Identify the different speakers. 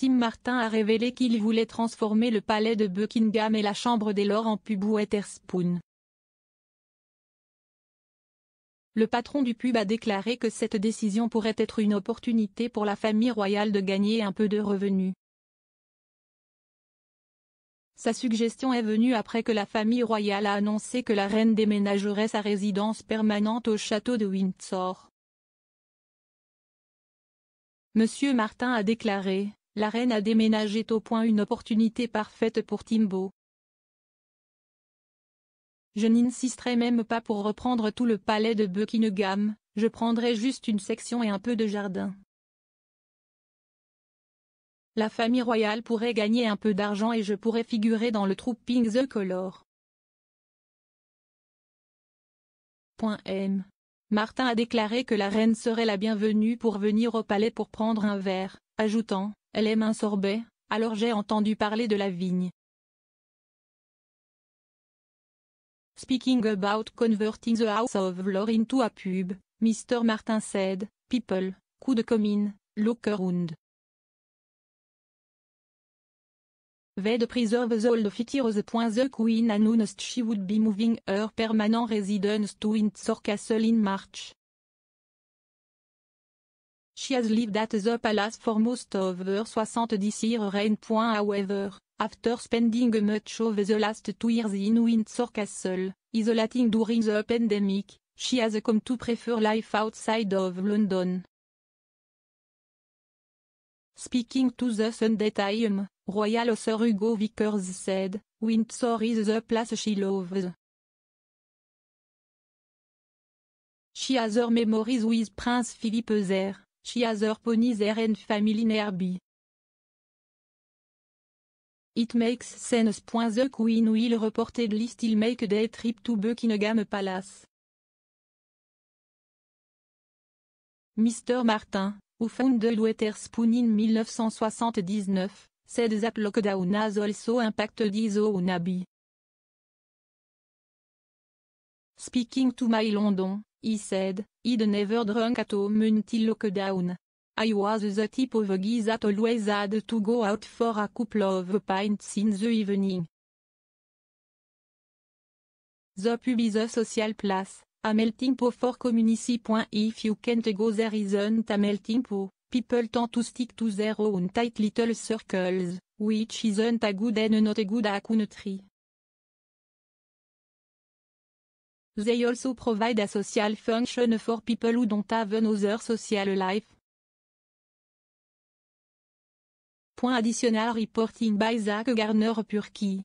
Speaker 1: Tim Martin a révélé qu'il voulait transformer le palais de Buckingham et la chambre des lords en pub Wetherspoon. Le patron du pub a déclaré que cette décision pourrait être une opportunité pour la famille royale de gagner un peu de revenus. Sa suggestion est venue après que la famille royale a annoncé que la reine déménagerait sa résidence permanente au château de Windsor. Monsieur Martin a déclaré la reine a déménagé au point une opportunité parfaite pour Timbo. Je n'insisterai même pas pour reprendre tout le palais de Buckingham, je prendrai juste une section et un peu de jardin. La famille royale pourrait gagner un peu d'argent et je pourrais figurer dans le Pink the Color. M. Martin a déclaré que la reine serait la bienvenue pour venir au palais pour prendre un verre, ajoutant elle aime un sorbet, alors j'ai entendu parler de la vigne. Speaking about converting the House of Lore into a pub, Mr. Martin said, people, coup de commune, look around. They de preserve the old fitters. The Queen announced she would be moving her permanent residence to Windsor Castle in March. She has lived at the palace for most of her 70 year reign. However, after spending much of the last two years in Windsor Castle, isolating during the pandemic, she has come to prefer life outside of London. Speaking to the Sunday Times, Royal Sir Hugo Vickers said, Windsor is the place she loves. She has her memories with Prince Philip there." She has her ponies and family It makes sense. The Queen will reportedly still make day trip to Buckingham Palace. Mr. Martin, who founded Wetherspoon in 1979, said that lockdown has also impacted his own Speaking to my London, He said, he'd never drunk at home until lockdown. I was the type of guy that always had to go out for a couple of pints in the evening. The pub is a social place, a melting pot for community. If you can't go there isn't a melting pot, people tend to stick to their own tight little circles, which isn't a good and not a good a country. They also provide a social function for people who don't have another social life. Point additional reporting by Zach Garner Purkey.